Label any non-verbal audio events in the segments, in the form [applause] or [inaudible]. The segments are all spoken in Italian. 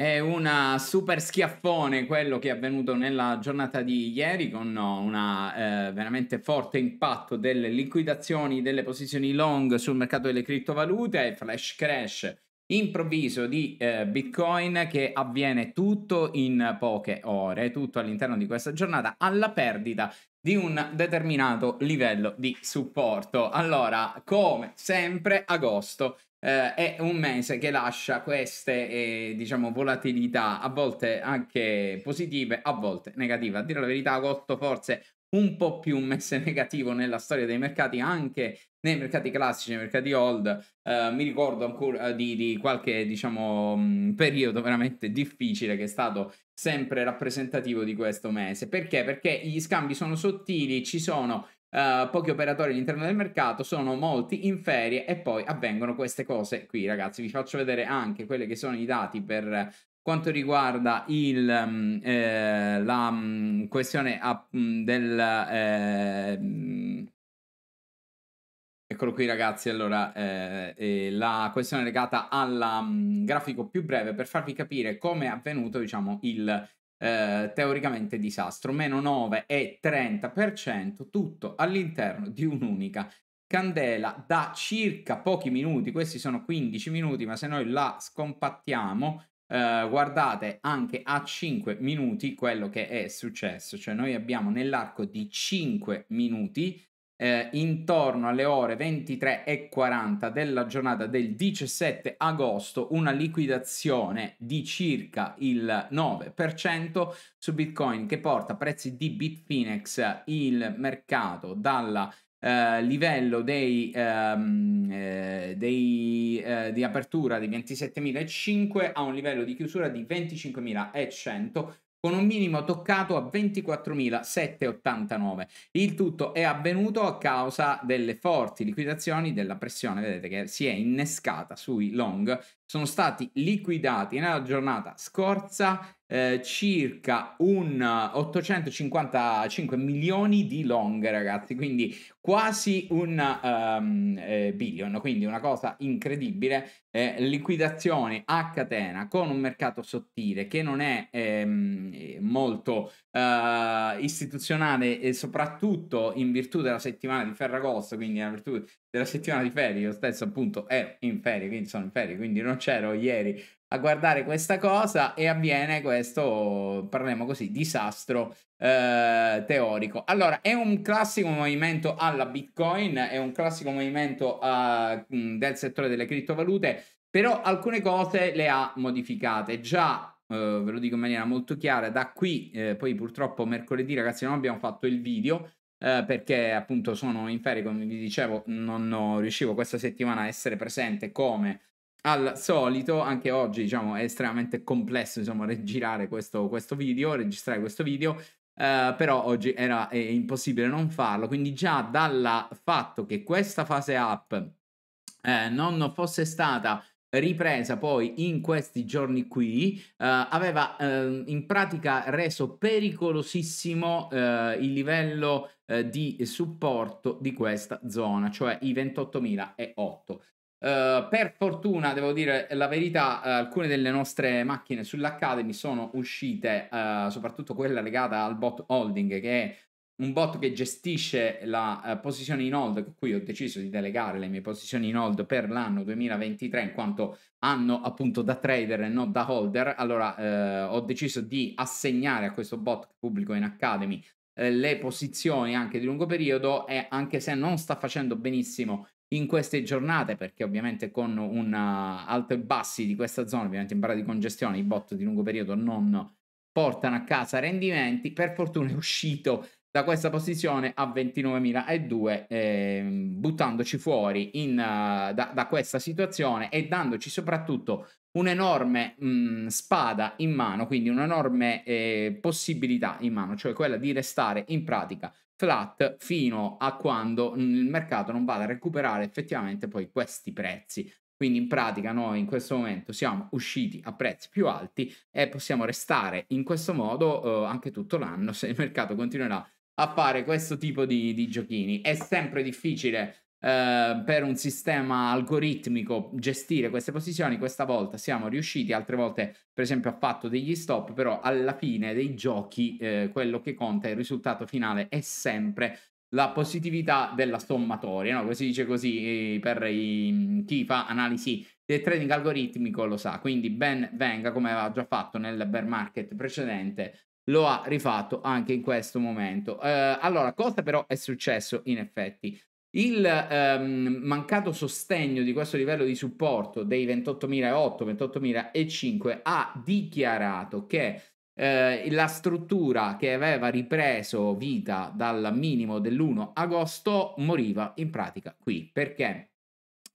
È una super schiaffone quello che è avvenuto nella giornata di ieri con un eh, veramente forte impatto delle liquidazioni delle posizioni long sul mercato delle criptovalute e flash crash improvviso di eh, Bitcoin che avviene tutto in poche ore, tutto all'interno di questa giornata alla perdita di un determinato livello di supporto. Allora, come sempre, agosto eh, è un mese che lascia queste eh, diciamo volatilità a volte anche positive a volte negative a dire la verità agosto forse un po' più un mese [laughs] negativo nella storia dei mercati anche nei mercati classici nei mercati old eh, mi ricordo ancora eh, di, di qualche diciamo mh, mm, periodo veramente difficile che è stato sempre rappresentativo di questo mese perché perché gli scambi sono sottili ci sono eh, pochi operatori all'interno del mercato, sono molti in ferie e poi avvengono queste cose qui, ragazzi. Vi faccio vedere anche quelli che sono i dati per quanto riguarda il, um, eh, la mm, questione ah, mm, del... Eh, Eccolo qui ragazzi, allora eh, eh la questione legata al grafico più breve per farvi capire come è avvenuto diciamo, il eh, teoricamente disastro, meno 9 e 30%, tutto all'interno di un'unica candela da circa pochi minuti, questi sono 15 minuti, ma se noi la scompattiamo, eh, guardate anche a 5 minuti quello che è successo, cioè noi abbiamo nell'arco di 5 minuti eh, intorno alle ore 23.40 della giornata del 17 agosto una liquidazione di circa il 9% su Bitcoin che porta prezzi di Bitfinex il mercato dal Uh, eh, livello dei, um, eh, dei, eh, di apertura di 27.005 a un livello di chiusura di 25.100 con un minimo toccato a 24.789. Il tutto è avvenuto a causa delle forti liquidazioni della pressione, vedete che si è innescata sui long sono stati liquidati nella giornata scorsa eh, circa un 855 eh, milioni di long, ragazzi, quindi quasi un um, eh, billion, quindi una cosa incredibile, eh, liquidazione a catena con un mercato sottile che non è ehm, molto eh, istituzionale e soprattutto in virtù della settimana di Ferragosto, quindi in virtù della settimana di ferie, io stesso appunto ero in ferie, quindi sono in ferie, quindi non c'ero ieri a guardare questa cosa e avviene questo, parliamo così, disastro eh, teorico. Allora, è un classico movimento alla Bitcoin, è un classico movimento eh, del settore delle criptovalute, però alcune cose le ha modificate già. Eh, ve lo dico in maniera molto chiara, da qui eh, poi purtroppo mercoledì ragazzi non abbiamo fatto il video, eh, perché appunto sono in ferie, come vi dicevo, non riuscivo questa settimana a essere presente come al solito, anche oggi diciamo è estremamente complesso insomma girare questo, questo video, registrare questo video, Uh, però oggi era eh, impossibile non farlo, quindi già dal fatto che questa fase up eh, non fosse stata ripresa poi in questi giorni qui uh, aveva uh, in pratica reso pericolosissimo uh, il livello eh, di supporto di questa zona cioè i 28.008 per fortuna devo dire la verità alcune delle nostre macchine sull'Academy sono uscite soprattutto quella legata al bot holding che è un bot che gestisce la uh, posizione in hold, con cui ho deciso di delegare le mie posizioni in hold per l'anno 2023, in quanto anno appunto da trader e non da holder, allora uh, ho deciso di assegnare a questo bot pubblico in Academy uh, le posizioni anche di lungo periodo e anche se non sta facendo benissimo in queste giornate, perché ovviamente con un alto e bassi di questa zona, ovviamente in barra di congestione, i bot di lungo periodo non portano a casa rendimenti, per fortuna è uscito da questa posizione a 29.002 eh, buttandoci fuori in, uh, da, da, questa situazione e dandoci soprattutto un'enorme mh, mm, spada in mano, quindi un'enorme eh, possibilità in mano, cioè quella di restare in pratica flat fino a quando il mercato non vada a recuperare effettivamente poi questi prezzi. Quindi in pratica noi in questo momento siamo usciti a prezzi più alti e possiamo restare in questo modo eh, anche tutto l'anno se il mercato continuerà a a fare questo tipo di, di giochini. È sempre difficile Uh, per un sistema algoritmico gestire queste posizioni. Questa volta siamo riusciti, altre volte per esempio ha fatto degli stop, però alla fine dei giochi eh, quello che conta è il risultato finale, è sempre la positività della sommatoria, no? Così dice così eh, per i, chi fa analisi del trading algoritmico lo sa, quindi ben venga come aveva già fatto nel bear market precedente lo ha rifatto anche in questo momento. Eh, allora, cosa però è successo in effetti? Il ehm, mancato sostegno di questo livello di supporto dei 28.008, 28.005 ha dichiarato che eh, la struttura che aveva ripreso vita dal minimo dell'1 agosto moriva in pratica qui perché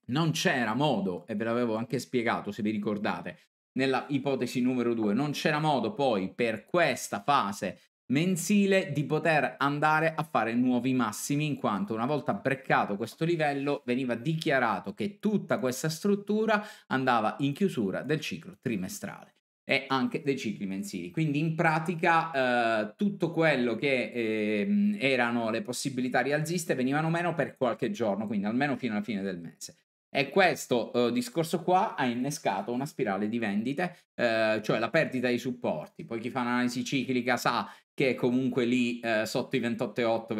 non c'era modo, e ve l'avevo anche spiegato se vi ricordate, nella ipotesi numero 2. Non c'era modo poi per questa fase mensile di poter andare a fare nuovi massimi in quanto una volta breccato questo livello veniva dichiarato che tutta questa struttura andava in chiusura del ciclo trimestrale e anche dei cicli mensili. Quindi in pratica eh, tutto quello che eh, erano le possibilità rialziste venivano meno per qualche giorno, quindi almeno fino alla fine del mese. E questo eh, discorso qua ha innescato una spirale di vendite, eh, cioè la perdita dei supporti. Poi chi fa un'analisi ciclica sa che è comunque lì eh, sotto i 28,8,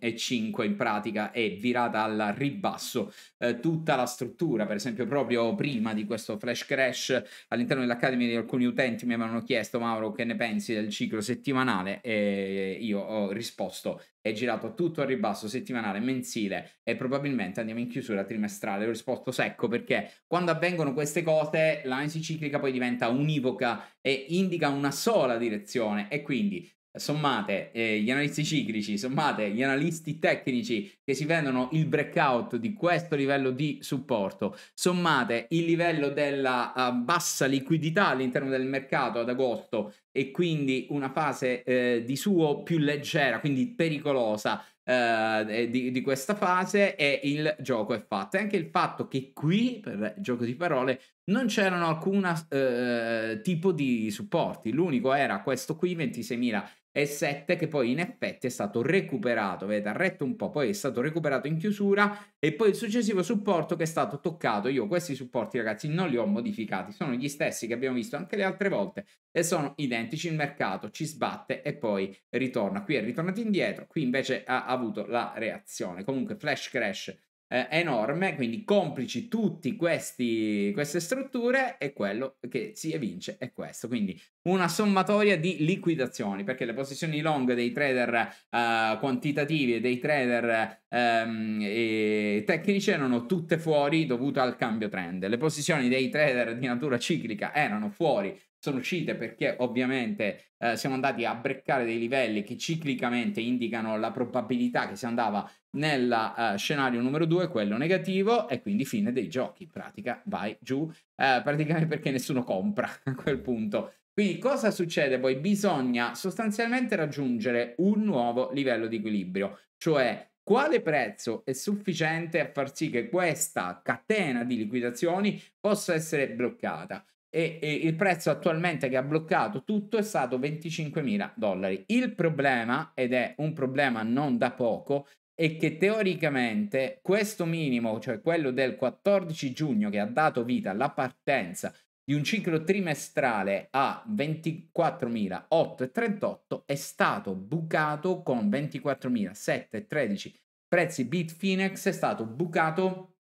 28,5 in pratica è virata al ribasso eh, tutta la struttura, per esempio proprio prima di questo flash crash all'interno dell'Academy alcuni utenti mi avevano chiesto Mauro che ne pensi del ciclo settimanale e io ho risposto è girato tutto al ribasso settimanale, mensile e probabilmente andiamo in chiusura trimestrale. Ho risposto secco perché quando avvengono queste cose l'analisi ciclica poi diventa univoca e indica una sola direzione e quindi sommate eh, gli analisti ciclici, sommate gli analisti tecnici che si vendono il breakout di questo livello di supporto, sommate il livello della uh, bassa liquidità all'interno del mercato ad agosto e quindi una fase eh, di suo più leggera, quindi pericolosa eh, eh, di, di, questa fase e il gioco è fatto. E anche il fatto che qui, per gioco di parole, non c'erano alcun eh, tipo di supporti, l'unico era questo qui, 26.000 e 7 che poi in effetti è stato recuperato, vedete, ha retto un po', poi è stato recuperato in chiusura e poi il successivo supporto che è stato toccato. Io questi supporti ragazzi non li ho modificati, sono gli stessi che abbiamo visto anche le altre volte e sono identici, il mercato ci sbatte e poi ritorna. Qui è ritornato indietro, qui invece ha avuto la reazione. Comunque flash crash eh, enorme, quindi complici tutte queste strutture e quello che si evince è questo, quindi una sommatoria di liquidazioni, perché le posizioni long dei trader eh, quantitativi e dei trader ehm, e tecnici erano tutte fuori dovuto al cambio trend, le posizioni dei trader di natura ciclica erano fuori sono uscite perché ovviamente eh, siamo andati a breccare dei livelli che ciclicamente indicano la probabilità che si andava nel uh, scenario numero 2, quello negativo, e quindi fine dei giochi. In pratica, vai giù, eh, praticamente perché nessuno compra [laughs] a quel punto. Quindi cosa succede poi? Bisogna sostanzialmente raggiungere un nuovo livello di equilibrio, cioè quale prezzo è sufficiente a far sì che questa catena di liquidazioni possa essere bloccata e, e, il prezzo attualmente che ha bloccato tutto è stato 25.000 dollari. Il problema, ed è un problema non da poco, è che teoricamente questo minimo, cioè quello del 14 giugno che ha dato vita alla partenza di un ciclo trimestrale a 24.838 è stato bucato con 24.713 prezzi Bitfinex è stato bucato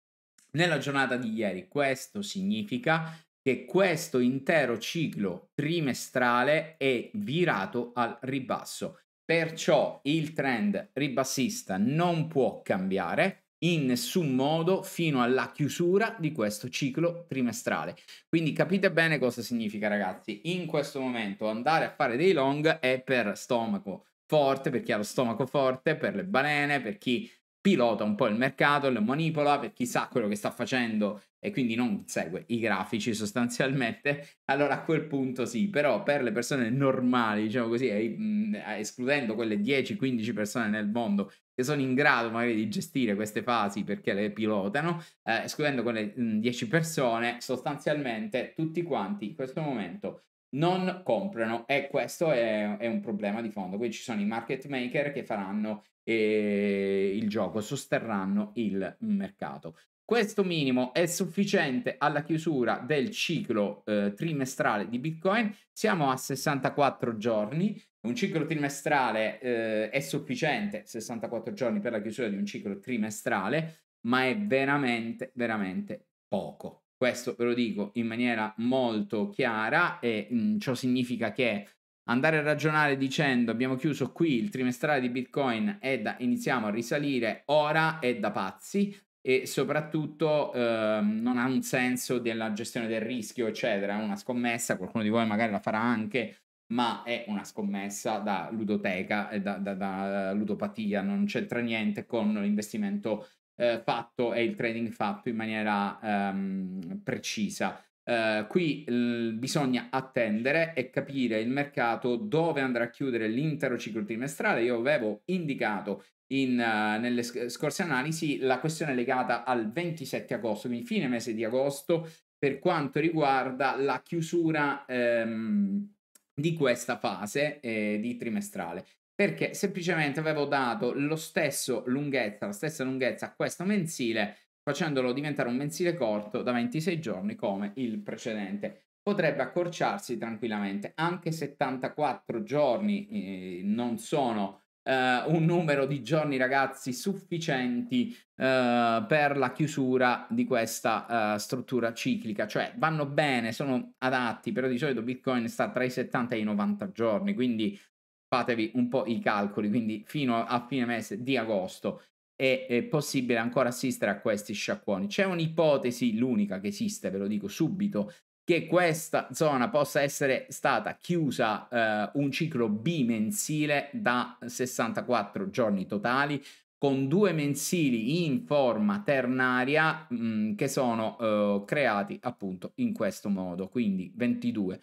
nella giornata di ieri. Questo significa che questo intero ciclo trimestrale è virato al ribasso. Perciò il trend ribassista non può cambiare in nessun modo fino alla chiusura di questo ciclo trimestrale. Quindi capite bene cosa significa ragazzi. In questo momento andare a fare dei long è per stomaco forte, per chi ha lo stomaco forte, per le balene, per chi pilota un po' il mercato, lo manipola, per chi sa quello che sta facendo e quindi non segue i grafici sostanzialmente, [laughs] allora a quel punto sì, però per le persone normali, diciamo così, mhmm, escludendo quelle 10-15 persone nel mondo che sono in grado magari di gestire queste fasi perché le pilotano, eh, escludendo quelle 10 mhmm, persone, sostanzialmente tutti quanti in questo momento non comprano e questo è, è un problema di fondo. Qui ci sono i market maker che faranno eh, il gioco, sosterranno il mercato. Questo minimo è sufficiente alla chiusura del ciclo eh, trimestrale di Bitcoin. Siamo a 64 giorni. Un ciclo trimestrale eh, è sufficiente, 64 giorni per la chiusura di un ciclo trimestrale, ma è veramente, veramente poco. Questo ve lo dico in maniera molto chiara e mh, mm, ciò significa che andare a ragionare dicendo abbiamo chiuso qui il trimestrale di Bitcoin e iniziamo a risalire ora è da pazzi, e soprattutto ehm, non ha un senso della gestione del rischio, eccetera. È Una scommessa, qualcuno di voi magari la farà anche, ma è una scommessa da ludoteca, da, da, da ludopatia, non c'entra niente con l'investimento eh, fatto e il trading fatto in maniera ehm, precisa. Eh, qui l- bisogna attendere e capire il mercato dove andrà a chiudere l'intero ciclo trimestrale. Io avevo indicato in, uh, nelle sc- eh, scorse analisi la questione legata al 27 agosto, quindi fine mese di agosto, per quanto riguarda la chiusura ehm, di questa fase eh, di trimestrale. Perché semplicemente avevo dato lo stesso lunghezza, la stessa lunghezza a questo mensile, facendolo diventare un mensile corto da 26 giorni come il precedente. Potrebbe accorciarsi tranquillamente, anche 74 giorni eh, non sono eh, un numero di giorni ragazzi sufficienti eh, per la chiusura di questa eh, struttura ciclica cioè vanno bene sono adatti però di solito bitcoin sta tra i 70 e i 90 giorni quindi fatevi un po' i calcoli quindi fino a fine mese di agosto è, è possibile ancora assistere a questi sciacquoni c'è un'ipotesi l'unica che esiste ve lo dico subito che questa zona possa essere stata chiusa eh, un ciclo bimensile da 64 giorni totali con due mensili in forma ternaria mh, mm, che sono eh, creati appunto in questo modo, quindi 22,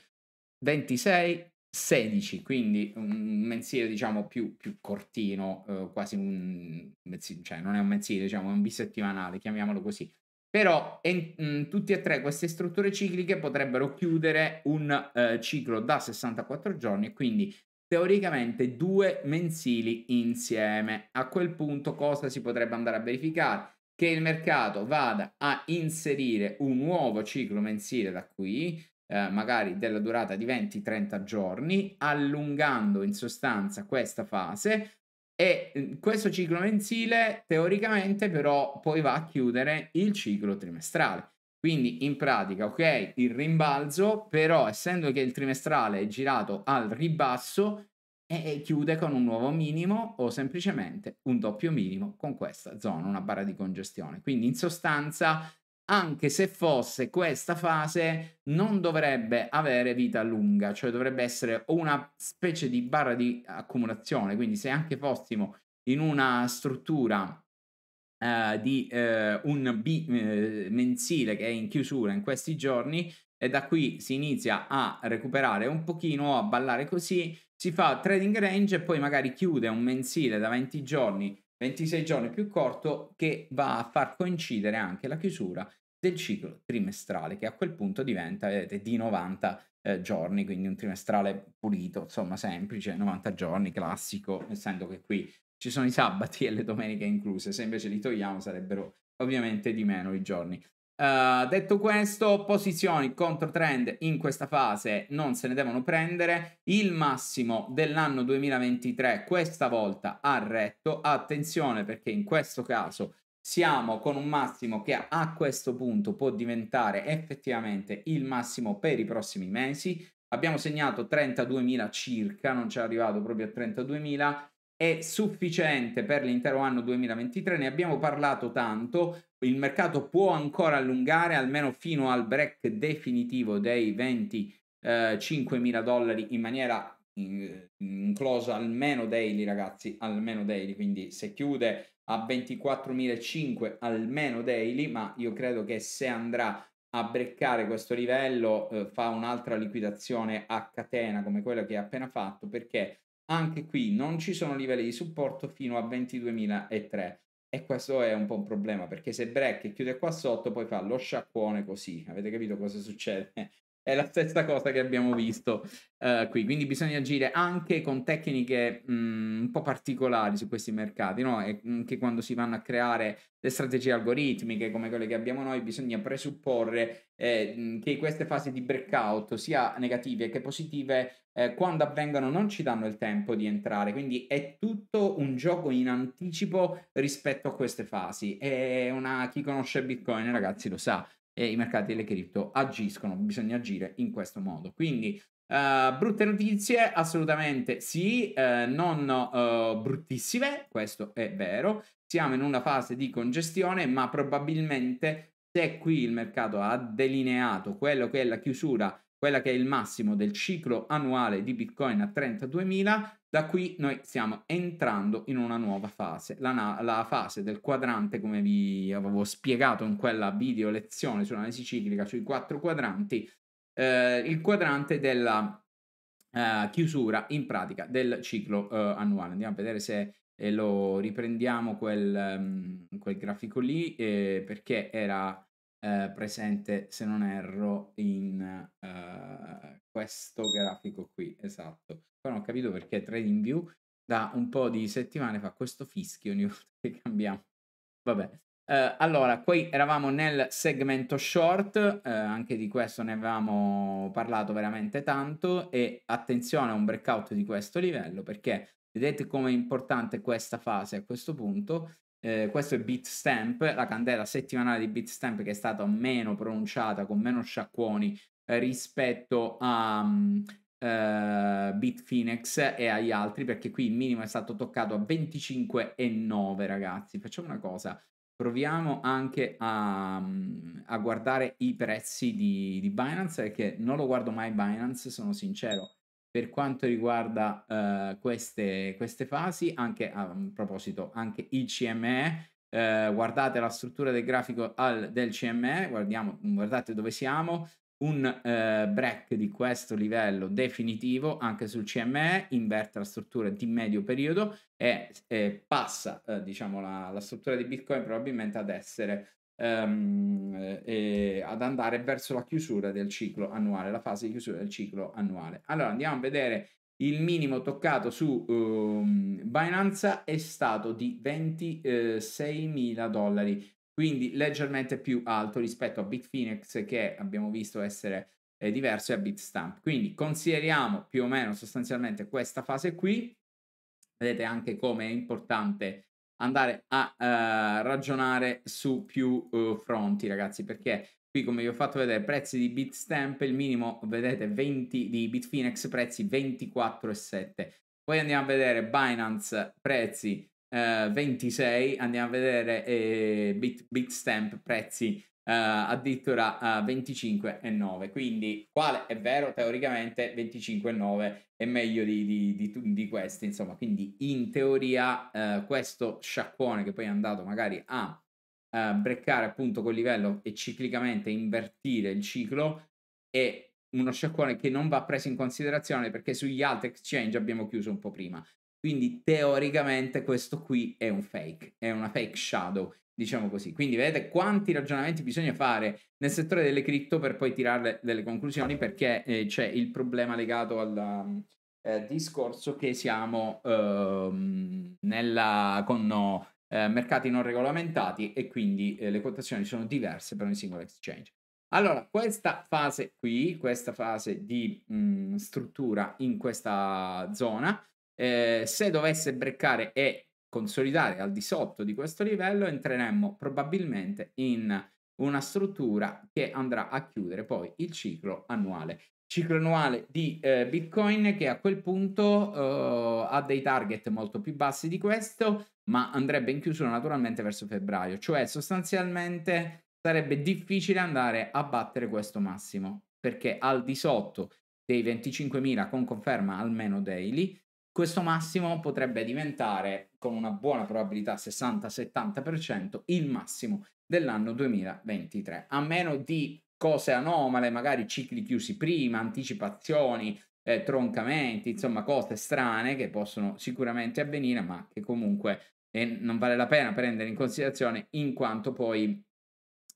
26, 16, quindi un mensile diciamo più, più cortino, eh, quasi un cioè non è un mensile, diciamo è un bisettimanale, chiamiamolo così. Però in, mm, in, e tre queste strutture cicliche potrebbero chiudere un eh, ciclo da 64 giorni e quindi teoricamente due mensili insieme. A quel punto cosa si potrebbe andare a verificare? Che il mercato vada a inserire un nuovo ciclo mensile da qui, eh, magari della durata di 20-30 giorni, allungando in sostanza questa fase e mm, questo ciclo mensile teoricamente però poi va a chiudere il ciclo trimestrale. Quindi in pratica, ok, il rimbalzo, però essendo che il trimestrale è girato al ribasso, e chiude con un nuovo minimo o semplicemente un doppio minimo con questa zona, una barra di congestione. Quindi in sostanza anche se fosse questa fase non dovrebbe avere vita lunga, cioè dovrebbe essere una specie di barra di accumulazione, quindi se anche fossimo in una struttura eh, di eh, un B eh, mensile che è in chiusura in questi giorni e da qui si inizia a recuperare un pochino, a ballare così, si fa trading range e poi magari chiude un mensile da 20 giorni 26 giorni più corto che va a far coincidere anche la chiusura del ciclo trimestrale, che a quel punto diventa, vedete, di 90 eh, giorni, quindi un trimestrale pulito, insomma semplice, 90 giorni, classico, essendo che qui ci sono i sabati [laughs] e le domeniche incluse, se invece li togliamo sarebbero ovviamente di meno i giorni. Uh, detto questo, posizioni contro trend in questa fase non se ne devono prendere. Il massimo dell'anno 2023 questa volta ha retto. Attenzione perché in questo caso siamo con un massimo che a questo punto può diventare effettivamente il massimo per i prossimi mesi. Abbiamo segnato 32.000 circa, non ci è arrivato proprio a 32.000, è sufficiente per l'intero anno 2023, ne abbiamo parlato tanto, il mercato può ancora allungare almeno fino al break definitivo dei 25.000 eh, dollari in maniera eh, inclusa almeno daily ragazzi almeno daily quindi se chiude a 24.005 almeno daily, ma io credo che se andrà a breccare questo livello eh, fa un'altra liquidazione a catena come quella che ha appena fatto perché anche qui non ci sono livelli di supporto fino a 22.003 e questo è un po' un problema perché se break e chiude qua sotto poi fa lo sciacquone così avete capito cosa succede è la stessa cosa che abbiamo visto uh, qui, quindi bisogna agire anche con tecniche mh, mm, un po' particolari su questi mercati, no? E anche mm, quando si vanno a creare le strategie algoritmiche come quelle che abbiamo noi, bisogna presupporre eh, mm, che queste fasi di breakout, sia negative che positive, eh, quando avvengano non ci danno il tempo di entrare, quindi è tutto un gioco in anticipo rispetto a queste fasi. È una chi conosce Bitcoin, ragazzi, lo sa eh, i mercati delle cripto agiscono, bisogna agire in questo modo. Quindi Uh, brutte notizie? Assolutamente sì, uh, non uh, bruttissime, questo è vero. Siamo in una fase di congestione, ma probabilmente se qui il mercato ha delineato quello che è la chiusura quella che è il massimo del ciclo annuale di Bitcoin a 32.000, da qui noi stiamo entrando in una nuova fase, la, la, fase del quadrante, come vi avevo spiegato in quella video lezione sull'analisi ciclica sui quattro quadranti, eh, il quadrante della eh, chiusura in pratica del ciclo eh, annuale. Andiamo a vedere se eh, lo riprendiamo quel, mm, quel grafico lì eh, perché era eh, presente, se non erro, in eh, questo grafico qui, esatto. Poi ho capito perché TradingView da un po' di settimane fa questo fischio ogni [laughs] volta che cambiamo. Vabbè. Eh, allora, qui eravamo nel segmento short, eh, anche di questo ne avevamo parlato veramente tanto e attenzione a un breakout di questo livello perché vedete come è importante questa fase a questo punto eh, questo è Bitstamp, la candela settimanale di Bitstamp che è stata meno pronunciata, con meno sciacquoni eh, rispetto a um, eh, Bitfinex e agli altri, perché qui il minimo è stato toccato a 25,9 ragazzi. Facciamo una cosa, proviamo anche a, mm, a guardare i prezzi di, di Binance, perché non lo guardo mai Binance, sono sincero per quanto riguarda uh, queste, queste, fasi, anche a, mm, proposito, anche il CME, uh, eh, guardate la struttura del grafico al, del CME, guardiamo, mm, guardate dove siamo, un uh, break di questo livello definitivo anche sul CME, inverte la struttura di medio periodo e, e passa diciamo la, la struttura di Bitcoin probabilmente ad essere ehm, eh, ad andare verso la chiusura del ciclo annuale, la fase di chiusura del ciclo annuale. Allora andiamo a vedere il minimo toccato su um, Binance è stato di 26 mila dollari, quindi leggermente più alto rispetto a Bitfinex che abbiamo visto essere eh, diverso e a Bitstamp. Quindi consideriamo più o meno sostanzialmente questa fase qui, vedete anche come è importante andare a uh, ragionare su più uh, fronti, ragazzi, perché qui come vi ho fatto vedere prezzi di Bitstamp, il minimo vedete 20 di Bitfinex, prezzi 24,7. Poi andiamo a vedere Binance, prezzi uh, eh, 26, andiamo a vedere eh, Bit, Bitstamp, prezzi eh, addirittura 25 eh, e 9. Quindi, quale è vero, teoricamente 25 e 9 è meglio di, di, di, di questi, insomma. Quindi, in teoria, eh, questo sciacquone che poi è andato magari a breccare appunto quel livello e ciclicamente invertire il ciclo è uno sciacquone che non va preso in considerazione perché sugli altri exchange abbiamo chiuso un po' prima. Quindi teoricamente questo qui è un fake, è una fake shadow diciamo così. Quindi vedete quanti ragionamenti bisogna fare nel settore delle cripto per poi tirare delle conclusioni perché eh, c'è il problema legato al mm, eh, discorso che siamo ehm, nella, con no, eh, mercati non regolamentati e quindi eh, le quotazioni sono diverse per ogni singolo exchange. Allora, questa fase qui, questa fase di mh, mm, struttura in questa zona, eh, se dovesse breccare e consolidare al di sotto di questo livello, entreremmo probabilmente in una struttura che andrà a chiudere poi il ciclo annuale. Ciclo annuale di eh, Bitcoin che a quel punto eh, ha dei target molto più bassi di questo, ma andrebbe in chiusura naturalmente verso febbraio, cioè sostanzialmente sarebbe difficile andare a battere questo massimo, perché al di sotto dei 25.000 con conferma almeno daily, questo massimo potrebbe diventare con una buona probabilità 60-70% il massimo dell'anno 2023, a meno di cose anomale, magari cicli chiusi prima, anticipazioni, eh, troncamenti, insomma cose strane che possono sicuramente avvenire, ma che comunque eh, non vale la pena prendere in considerazione in quanto poi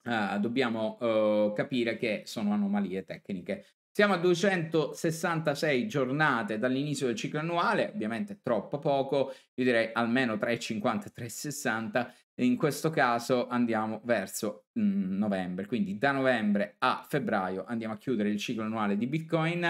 Uh, dobbiamo uh, capire che sono anomalie tecniche. Siamo a 266 giornate dall'inizio del ciclo annuale, ovviamente troppo poco, io direi almeno 3,50 3,60, e in questo caso andiamo verso mm, novembre, quindi da novembre a febbraio andiamo a chiudere il ciclo annuale di Bitcoin.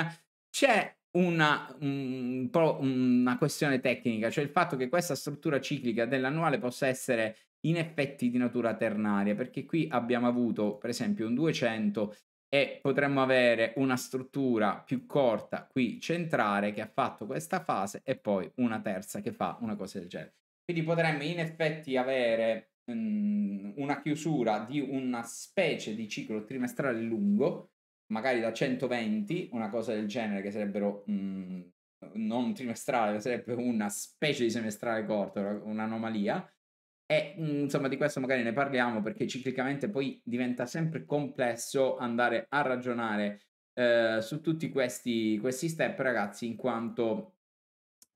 C'è una, mm, un po' una questione tecnica, cioè il fatto che questa struttura ciclica dell'annuale possa essere in effetti di natura ternaria, perché qui abbiamo avuto per esempio un 200 e potremmo avere una struttura più corta qui centrale che ha fatto questa fase e poi una terza che fa una cosa del genere. Quindi potremmo in effetti avere um, una chiusura di una specie di ciclo trimestrale lungo, magari da 120, una cosa del genere che sarebbero um, non trimestrale, sarebbe una specie di semestrale corto, un'anomalia e mhmm, insomma di questo magari ne parliamo perché ciclicamente poi diventa sempre complesso andare a ragionare eh, su tutti questi, questi, step ragazzi in quanto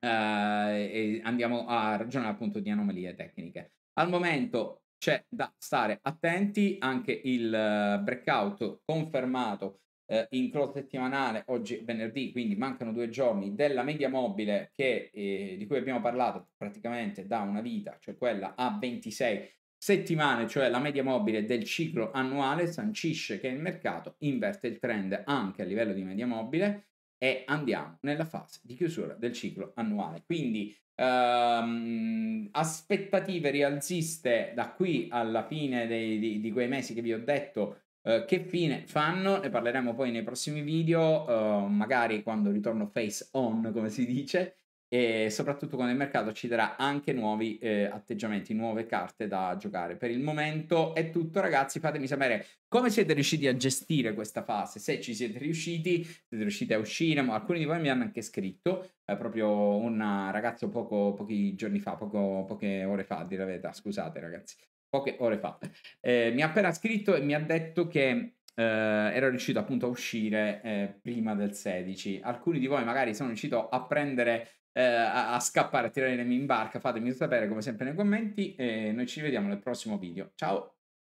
eh, andiamo a ragionare appunto di anomalie tecniche. Al momento c'è da stare attenti, anche il ehm, breakout confermato eh, in close settimanale, oggi è venerdì, quindi mancano due giorni, della media mobile che, eh, di cui abbiamo parlato praticamente da una vita, cioè quella a 26 settimane, cioè la media mobile del ciclo annuale, sancisce che il mercato inverte il trend anche a livello di media mobile e andiamo nella fase di chiusura del ciclo annuale. Quindi ehm, aspettative rialziste da qui alla fine dei, di, di, quei mesi che vi ho detto eh, che fine fanno? Ne parleremo poi nei prossimi video, uh, magari quando ritorno face on, come si dice, e soprattutto quando il mercato ci darà anche nuovi eh, atteggiamenti, nuove carte da giocare. Per il momento è tutto, ragazzi. Fatemi sapere come siete riusciti a gestire questa fase, se ci siete riusciti, siete riusciti a uscire. Alcuni di voi mi hanno anche scritto, eh, proprio un ragazzo poco, pochi giorni fa, poco, poche ore fa, di la verità, scusate ragazzi, poche ore fa, eh, mi ha appena scritto e mi ha detto che eh, ero riuscito appunto a uscire eh, prima del 16. Alcuni di voi magari sono riuscito a prendere, eh, a, a, scappare, a tirare in barca, fatemi sapere come sempre nei commenti e noi ci vediamo nel prossimo video. Ciao!